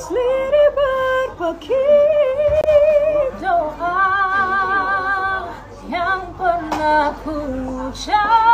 sendiri berpergi doa yang pernah ku ucap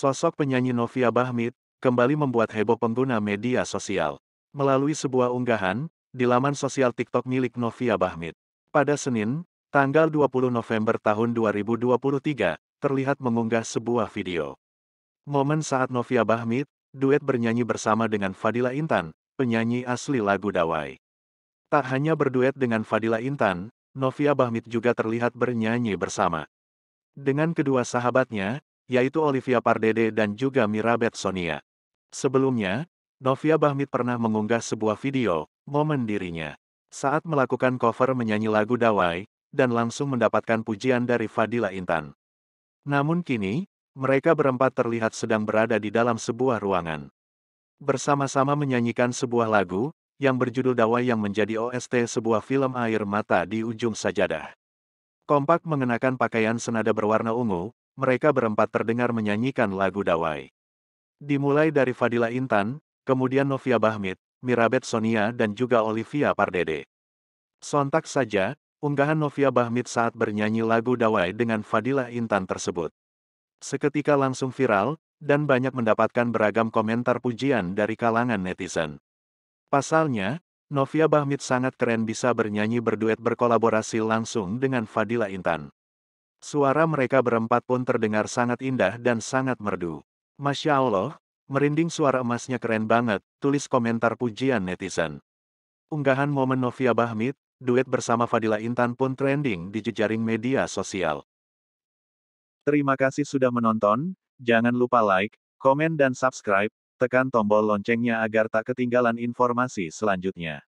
Sosok penyanyi Novia Bahmid, kembali membuat heboh pengguna media sosial. Melalui sebuah unggahan, di laman sosial TikTok milik Novia Bahmid. Pada Senin, tanggal 20 November tahun 2023, terlihat mengunggah sebuah video. Momen saat Novia Bahmid, duet bernyanyi bersama dengan Fadila Intan, penyanyi asli lagu Dawai. Tak hanya berduet dengan Fadila Intan, Novia Bahmid juga terlihat bernyanyi bersama. Dengan kedua sahabatnya, yaitu Olivia Pardede dan juga Mirabet Sonia. Sebelumnya, Novia Bahmit pernah mengunggah sebuah video, momen dirinya, saat melakukan cover menyanyi lagu Dawai, dan langsung mendapatkan pujian dari Fadila Intan. Namun kini, mereka berempat terlihat sedang berada di dalam sebuah ruangan. Bersama-sama menyanyikan sebuah lagu, yang berjudul Dawai yang menjadi OST sebuah film Air Mata di Ujung Sajadah. Kompak mengenakan pakaian senada berwarna ungu, mereka berempat terdengar menyanyikan lagu dawai. Dimulai dari Fadila Intan, kemudian Novia Bahmit, Mirabet Sonia dan juga Olivia Pardede. Sontak saja, unggahan Novia Bahmit saat bernyanyi lagu dawai dengan Fadila Intan tersebut. Seketika langsung viral, dan banyak mendapatkan beragam komentar pujian dari kalangan netizen. Pasalnya, Novia Bahmit sangat keren bisa bernyanyi berduet berkolaborasi langsung dengan Fadila Intan. Suara mereka berempat pun terdengar sangat indah dan sangat merdu. Masya Allah, merinding suara emasnya keren banget, tulis komentar pujian netizen. Unggahan momen Novia Bahmit, duet bersama Fadila Intan pun trending di jejaring media sosial. Terima kasih sudah menonton, jangan lupa like, komen dan subscribe, tekan tombol loncengnya agar tak ketinggalan informasi selanjutnya.